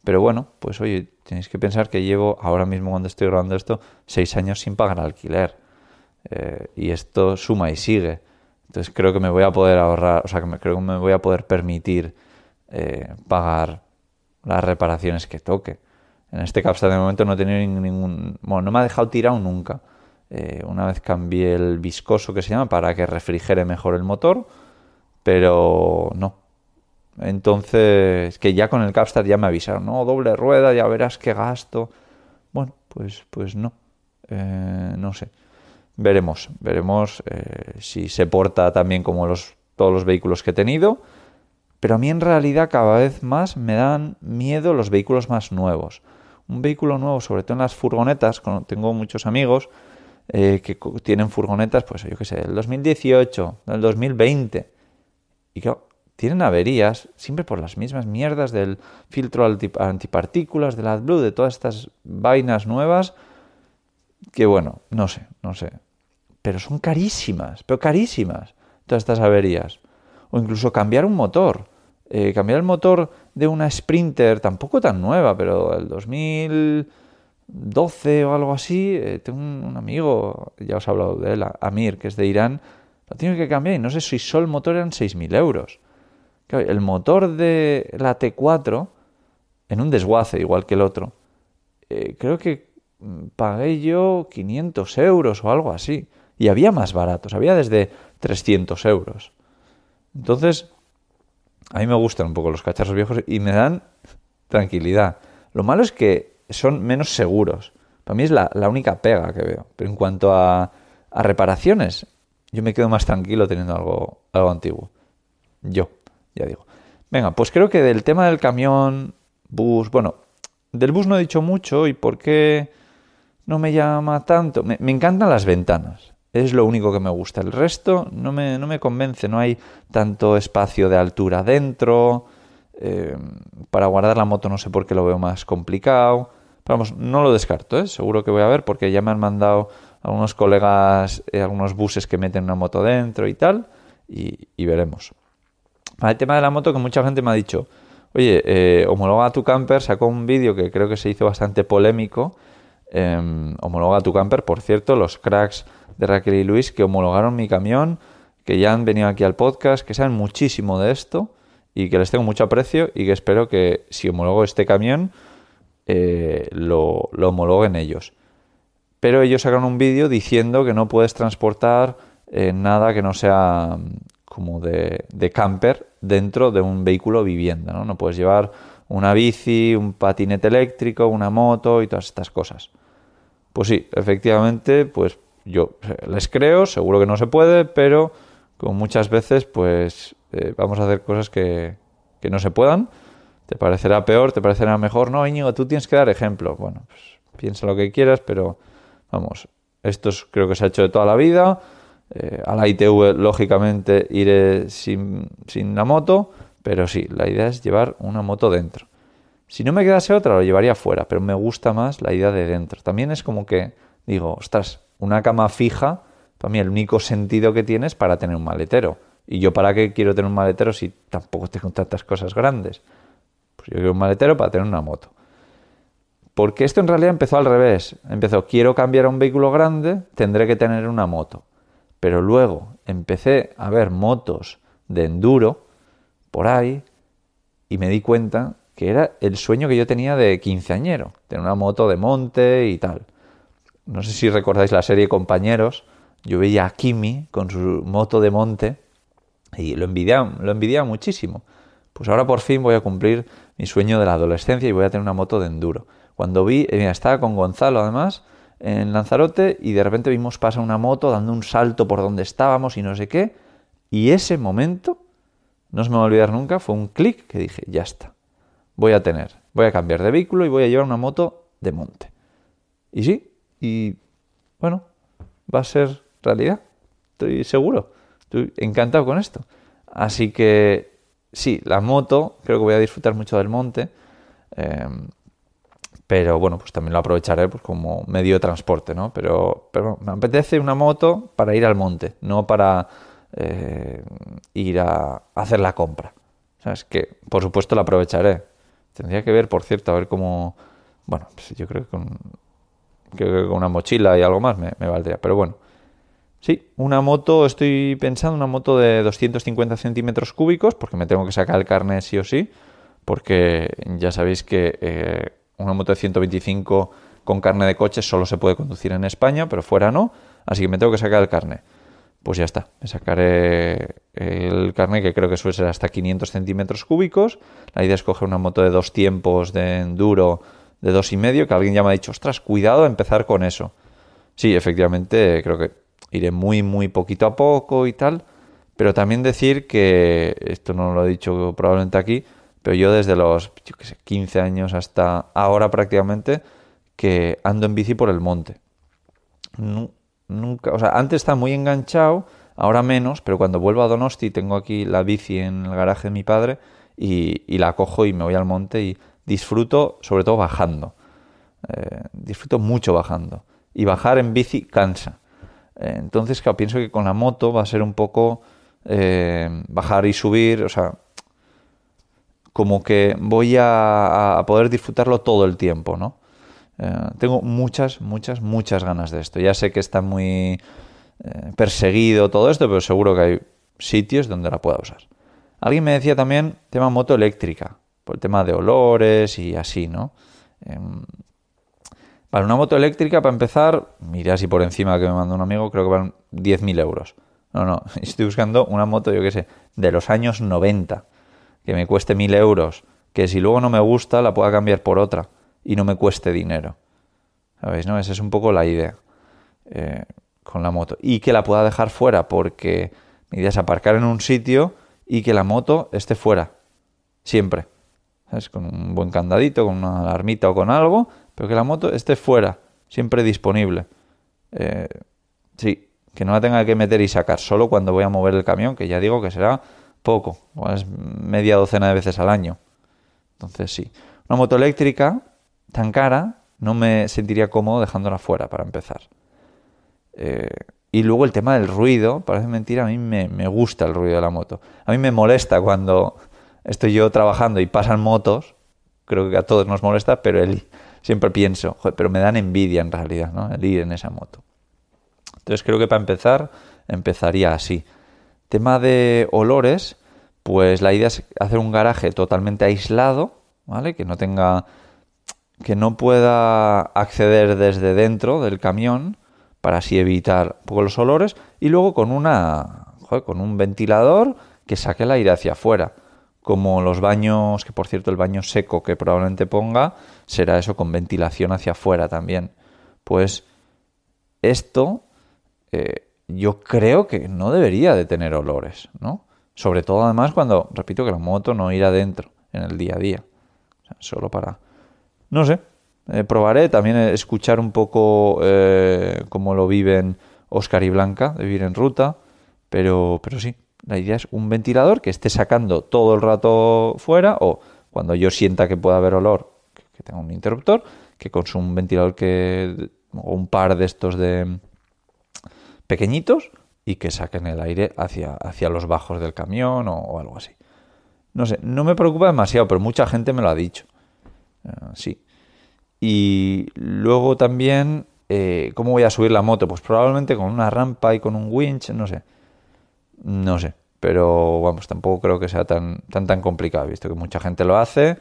Pero bueno, pues oye, tenéis que pensar que llevo ahora mismo cuando estoy grabando esto, seis años sin pagar alquiler. Eh, y esto suma y sigue. Entonces creo que me voy a poder ahorrar, o sea, que me, creo que me voy a poder permitir eh, pagar las reparaciones que toque. En este Capstar de momento no he tenido ningún... Bueno, no me ha dejado tirado nunca. Eh, una vez cambié el viscoso que se llama para que refrigere mejor el motor, pero no. Entonces, que ya con el Capstar ya me avisaron, no, doble rueda, ya verás qué gasto. Bueno, pues, pues no. Eh, no sé. Veremos, veremos si se porta también como los, todos los vehículos que he tenido pero a mí en realidad cada vez más me dan miedo los vehículos más nuevos. Un vehículo nuevo, sobre todo en las furgonetas, tengo muchos amigos eh, que tienen furgonetas, pues yo qué sé, del 2018, del 2020. Y que tienen averías siempre por las mismas mierdas del filtro antipartículas, del AdBlue, de todas estas vainas nuevas. Que bueno, no sé, no sé. Pero son carísimas, pero carísimas todas estas averías. O incluso cambiar un motor. Eh, cambiar el motor de una Sprinter, tampoco tan nueva, pero el 2012 o algo así, eh, tengo un, amigo, ya os he hablado de él, Amir, que es de Irán, lo tiene que cambiar y no sé si solo el motor eran 6.000 euros. El motor de la T4, en un desguace igual que el otro, eh, creo que mm, pagué yo 500 euros o algo así. Y había más baratos, había desde 300 euros. Entonces, a mí me gustan un poco los cacharros viejos y me dan tranquilidad. Lo malo es que son menos seguros. Para mí es la, única pega que veo. Pero en cuanto a, reparaciones, yo me quedo más tranquilo teniendo algo, algo antiguo. Yo, ya digo. Venga, pues creo que del tema del camión, bus, bueno, del bus no he dicho mucho y por qué no me llama tanto. me encantan las ventanas. Es lo único que me gusta. El resto no me, no me convence. No hay tanto espacio de altura dentro. Eh, para guardar la moto no sé por qué lo veo más complicado. Pero vamos, no lo descarto, ¿eh? seguro que voy a ver porque ya me han mandado algunos colegas eh, algunos buses que meten una moto dentro y tal. Y, veremos. Ah, el tema de la moto que mucha gente me ha dicho, oye, homologa tu camper, sacó un vídeo que creo que se hizo bastante polémico. Em, homologa tu camper, por cierto, los cracks de Raquel y Luis que homologaron mi camión, que ya han venido aquí al podcast, que saben muchísimo de esto y que les tengo mucho aprecio y que espero que si homologo este camión eh, lo, homologuen ellos. Pero ellos sacaron un vídeo diciendo que no puedes transportar eh, nada que no sea mm, como de, de, camper dentro de un vehículo vivienda. ¿no? no puedes llevar una bici, un patinete eléctrico, una moto y todas estas cosas. Pues sí, efectivamente, pues yo eh, les creo, seguro que no se puede, pero como muchas veces, pues eh, vamos a hacer cosas que, no se puedan. Te parecerá peor, te parecerá mejor. No, Íñigo, tú tienes que dar ejemplo. Bueno, pues, piensa lo que quieras, pero vamos, esto creo que se ha hecho de toda la vida. Eh, a la ITV, lógicamente, iré sin, sin la moto, pero sí, la idea es llevar una moto dentro. Si no me quedase otra, lo llevaría fuera, pero me gusta más la idea de dentro. También es como que digo, ostras, una cama fija, para mí el único sentido que tiene es para tener un maletero. ¿Y yo para qué quiero tener un maletero si tampoco tengo tantas cosas grandes? Pues yo quiero un maletero para tener una moto. Porque esto en realidad empezó al revés. Empezó, quiero cambiar a un vehículo grande, tendré que tener una moto. Pero luego empecé a ver motos de enduro por ahí y me di cuenta que era el sueño que yo tenía de quinceañero, tener una moto de monte y tal no sé si recordáis la serie Compañeros, yo veía a Kimi con su moto de monte y lo envidiaba, muchísimo. Pues ahora por fin voy a cumplir mi sueño de la adolescencia y voy a tener una moto de enduro. Cuando vi, eh, estaba con Gonzalo además en Lanzarote y de repente vimos pasar una moto dando un salto por donde estábamos y no sé qué. Y ese momento, no se me va a olvidar nunca, fue un clic que dije, ya está, voy a tener, voy a cambiar de vehículo y voy a llevar una moto de monte. Y sí, y bueno, va a ser realidad, estoy seguro, estoy encantado con esto. Así que sí, la moto, creo que voy a disfrutar mucho del monte, em, pero bueno, pues también lo aprovecharé pues, como medio de transporte, ¿no? Pero, pero me apetece una moto para ir al monte, no para eh, ir a hacer la compra. ¿Sabes? Que por supuesto la aprovecharé. Tendría que ver, por cierto, a ver cómo... Bueno, pues yo creo que con que con una mochila y algo más me, valdría. Pero bueno. Sí, una moto, estoy pensando, una moto de 250 centímetros cúbicos, porque me tengo que sacar el carnet sí o sí, porque ya sabéis que eh, una moto de 125 con carne de coche solo se puede conducir en España, pero fuera no, así que me tengo que sacar el carnet. Pues ya está, me sacaré el carnet que creo que suele ser hasta 500 centímetros cúbicos. La idea es coger una moto de dos tiempos de enduro de dos y medio, que alguien ya me ha dicho, ostras, cuidado a empezar con eso. Sí, efectivamente, creo que iré muy, muy poquito a poco y tal. Pero también decir que, esto no lo he dicho probablemente aquí, pero yo desde los yo qué sé, 15 años hasta ahora prácticamente, que ando en bici por el monte. nunca, o sea, antes estaba muy enganchado, ahora menos, pero cuando vuelvo a Donosti tengo aquí la bici en el garaje de mi padre y la cojo y me voy al monte y disfruto sobre todo bajando. Eh, disfruto mucho bajando. Y bajar en bici cansa. Eh, entonces, claro, pienso que con la moto va a ser un poco eh, bajar y subir, o sea, como que voy a, a poder disfrutarlo todo el tiempo, ¿no? tengo muchas, muchas, muchas ganas de esto. Ya sé que está muy perseguido todo esto, pero seguro que hay sitios donde la pueda usar. Alguien me decía también tema moto eléctrica por el tema de olores y así, ¿no? para em, una moto eléctrica, para empezar, mira si por encima que me manda un amigo, creo que van 10.000 euros. No, no, estoy buscando una moto, yo qué sé, de los años 90, que me cueste 1.000 euros, que si luego no me gusta la pueda cambiar por otra y no me cueste dinero. ¿Sabéis? No? Esa es un poco la idea eh, con la moto. Y que la pueda dejar fuera, porque mi idea es aparcar en un sitio y que la moto esté fuera, siempre. Con un buen candadito, con una alarmita o con algo, pero que la moto esté fuera, siempre disponible. Eh, sí, que no la tenga que meter y sacar, solo cuando voy a mover el camión, que ya digo que será poco, o media docena de veces al año. Entonces sí, una moto eléctrica tan cara no me sentiría cómodo dejándola fuera para empezar. Eh, y luego el tema del ruido, parece mentira, a mí me, me, gusta el ruido de la moto. A mí me molesta cuando estoy yo trabajando y pasan motos, creo que a todos nos molesta, pero él siempre pienso, pero me dan envidia en realidad, ¿no? El ir en esa moto. Entonces creo que para empezar, empezaría así. Tema de olores, pues la idea es hacer un garaje totalmente aislado, ¿vale? Que no tenga. que no pueda acceder desde dentro del camión para así evitar un poco los olores y luego con una. con un ventilador que saque el aire hacia afuera como los baños, que por cierto el baño seco que probablemente ponga será eso con ventilación hacia afuera también. Pues esto eh, yo creo que no debería de tener olores, ¿no? Sobre todo además cuando, repito, que la moto no irá adentro en el día a día. O sea, solo para... No sé, eh, probaré también eh, escuchar un poco cómo lo viven Oscar y Blanca de vivir en ruta, pero, pero sí, la idea es un ventilador que esté sacando todo el rato fuera o cuando yo sienta que pueda haber olor, que tenga un interruptor, que consuma un ventilador que o un par de estos de mm, pequeñitos y que saquen el aire hacia, hacia los bajos del camión o, algo así. No sé, no me preocupa demasiado, pero mucha gente me lo ha dicho. Eh, sí. Y luego también, eh, ¿cómo voy a subir la moto? Pues probablemente con una rampa y con un winch, no sé. No sé, pero vamos, tampoco creo que sea tan, tan, tan complicado, visto que mucha gente lo hace,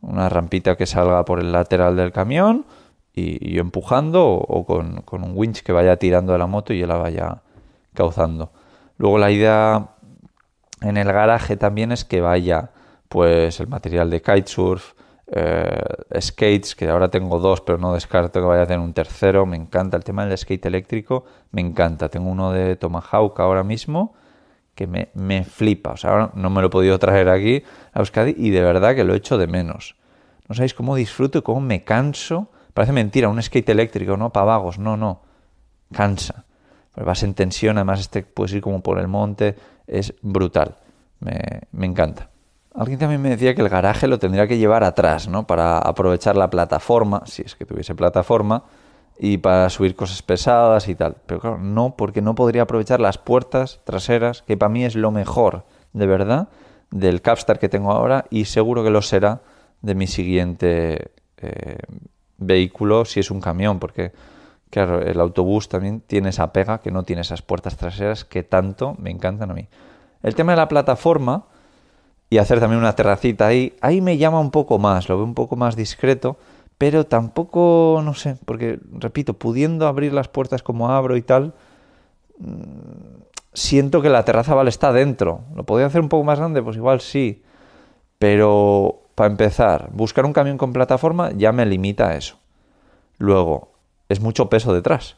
una rampita que salga por el lateral del camión y, empujando o, con, con, un winch que vaya tirando de la moto y yo la vaya causando Luego la idea en el garaje también es que vaya pues el material de kitesurf, eh, skates, que ahora tengo dos, pero no descarto que vaya a tener un tercero. Me encanta el tema del skate eléctrico, me encanta. Tengo uno de Tomahawk ahora mismo que me, me flipa. O sea, ahora no me lo he podido traer aquí a Euskadi y de verdad que lo echo de menos. No sabéis cómo disfruto y cómo me canso. Parece mentira, un skate eléctrico, ¿no? Para vagos, no, no. Cansa. Pues vas en tensión, además este puedes ir como por el monte, es brutal. Me, me encanta. Alguien también me decía que el garaje lo tendría que llevar atrás, ¿no? Para aprovechar la plataforma, si es que tuviese plataforma, y para subir cosas pesadas y tal. Pero claro, no, porque no podría aprovechar las puertas traseras, que para mí es lo mejor, de verdad, del Capstar que tengo ahora y seguro que lo será de mi siguiente eh, vehículo si es un camión, porque claro, el autobús también tiene esa pega que no tiene esas puertas traseras que tanto me encantan a mí. El tema de la plataforma y hacer también una terracita ahí, ahí me llama un poco más, lo veo un poco más discreto pero tampoco, no sé, porque, repito, pudiendo abrir las puertas como abro y tal, mm, siento que la terraza vale está dentro. ¿Lo podría hacer un poco más grande? Pues igual sí. Pero, para empezar, buscar un camión con plataforma ya me limita a eso. Luego, es mucho peso detrás,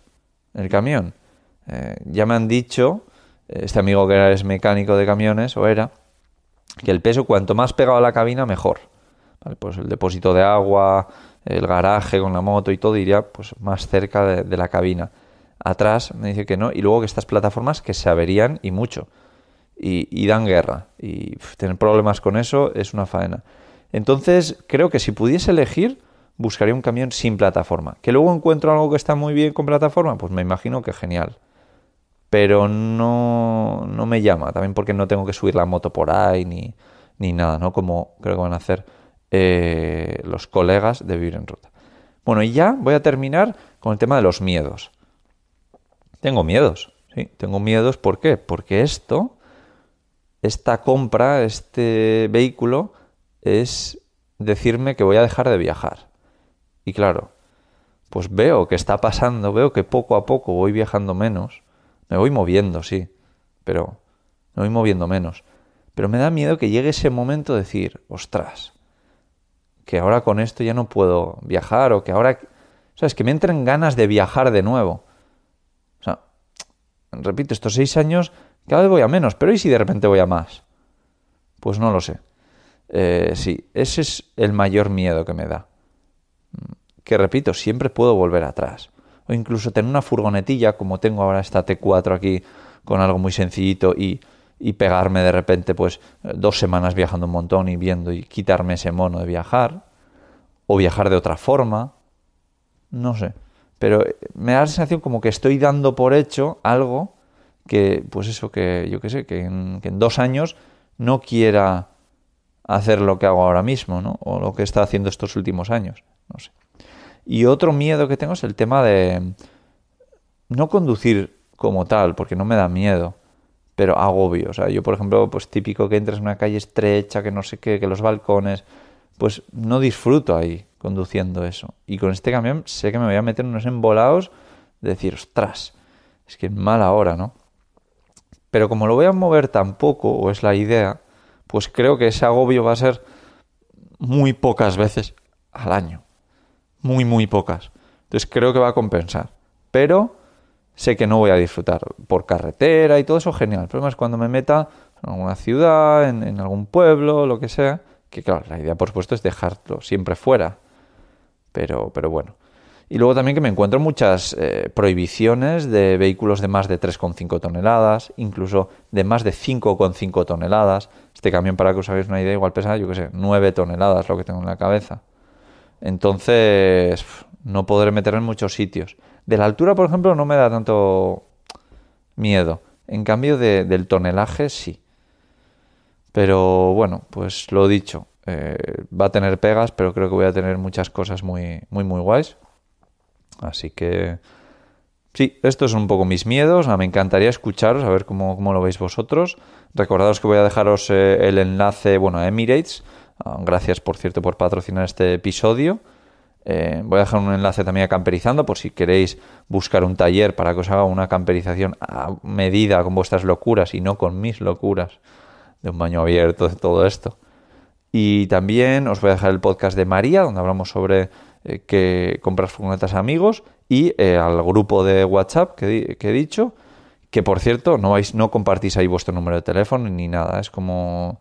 el camión. Eh, ya me han dicho, eh, este amigo que era, es mecánico de camiones, o era, que el peso cuanto más pegado a la cabina, mejor. pues el depósito de agua, el garaje con la moto y todo, iría pues, más cerca de, la cabina. Atrás me dice que no, y luego que estas plataformas que se averían y mucho, y, dan guerra, y tener problemas con eso es una faena. Entonces creo que si pudiese elegir, buscaría un camión sin plataforma. Que luego encuentro algo que está muy bien con plataforma, pues me imagino que genial. Pero no, no me llama, también porque no tengo que subir la moto por ahí ni, ni nada, ¿no? Como creo que van a hacer eh, los colegas de Vivir en Ruta. Bueno, y ya voy a terminar con el tema de los miedos. Tengo miedos, sí, tengo miedos. ¿Por qué? Porque esto, esta compra, este vehículo, es decirme que voy a dejar de viajar. Y claro, pues veo que está pasando, veo que poco a poco voy viajando menos. Me voy moviendo, sí, pero me voy moviendo menos. Pero me da miedo que llegue ese momento de decir, ostras, que ahora con esto ya no puedo viajar o que ahora... O sea, es que me entran ganas de viajar de nuevo. O sea, repito, estos seis años cada vez voy a menos, pero ¿y si de repente voy a más? Pues no lo sé. Eh, sí, ese es el mayor miedo que me da. Que repito, siempre puedo volver atrás. O incluso tener una furgonetilla como tengo ahora esta T4 aquí con algo muy sencillito y y pegarme de repente pues dos semanas viajando un montón y viendo y quitarme ese mono de viajar o viajar de otra forma, no sé, pero eh, me da la sensación como que estoy dando por hecho algo que pues eso que yo qué sé, que en, dos años no quiera hacer lo que hago ahora mismo, O lo que está haciendo estos últimos años, no sé. Y otro miedo que tengo es el tema de no conducir como tal, porque no me da miedo pero agobio. O sea, yo, por ejemplo, pues típico que entres en una calle estrecha, que no sé qué, que los balcones, pues no disfruto ahí conduciendo eso. Y con este camión sé que me voy a meter unos embolados de decir, ostras, es que es mala hora, ¿no? Pero como lo voy a mover tan poco, o es la idea, pues creo que ese agobio va a ser muy pocas veces al año. Muy, muy pocas. Entonces creo que va a compensar. Pero sé que no voy a disfrutar por carretera y todo eso, genial. El problema es cuando me meta en alguna ciudad, en, algún pueblo, lo que sea, que claro, la idea por supuesto es dejarlo siempre fuera, pero, pero bueno. Y luego también que me encuentro muchas eh, prohibiciones de vehículos de más de 3,5 toneladas, incluso de más de 5,5 toneladas. Este camión, para que os hagáis una idea, igual pesa, yo qué sé, 9 toneladas lo que tengo en la cabeza. Entonces, no podré meterme en muchos sitios. De la altura, por ejemplo, no me da tanto miedo. En cambio, del tonelaje sí. Pero bueno, pues lo dicho. Eh, va a tener pegas, pero creo que voy a tener muchas cosas muy, muy, muy guays. Así que sí, estos son un poco mis miedos. Ah, me encantaría escucharos, a ver cómo, cómo, lo veis vosotros. Recordaros que voy a dejaros eh, el enlace bueno, a Emirates. Ah, gracias, por cierto, por patrocinar este episodio. Eh, voy a dejar un enlace también a Camperizando por si queréis buscar un taller para que os haga una camperización a medida con vuestras locuras y no con mis locuras de un baño abierto, de todo esto. Y también os voy a dejar el podcast de María, donde hablamos sobre eh, que compras furgonetas amigos y eh, al grupo de WhatsApp que, he dicho, que por cierto no, vais, no compartís ahí vuestro número de teléfono ni nada, es como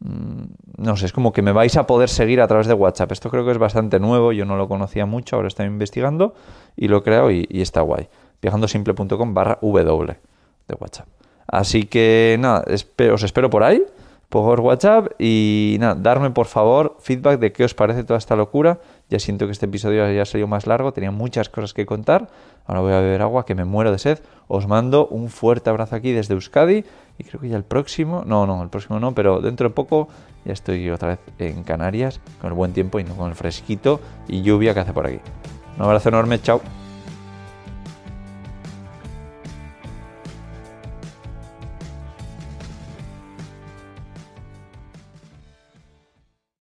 Mm, no sé, es como que me vais a poder seguir a través de WhatsApp. Esto creo que es bastante nuevo, yo no lo conocía mucho, ahora estoy investigando y lo creo y, y está guay. Viajandosimple.com barra W de WhatsApp. Así que nada, os espero por ahí, por WhatsApp y nada, darme por favor feedback de qué os parece toda esta locura ya siento que este episodio ya ha salido más largo, tenía muchas cosas que contar. Ahora voy a beber agua, que me muero de sed. Os mando un fuerte abrazo aquí desde Euskadi y creo que ya el próximo, no, no, el próximo no, pero dentro de poco ya estoy otra vez en Canarias con el buen tiempo y no con el fresquito y lluvia que hace por aquí. Un abrazo enorme, chao.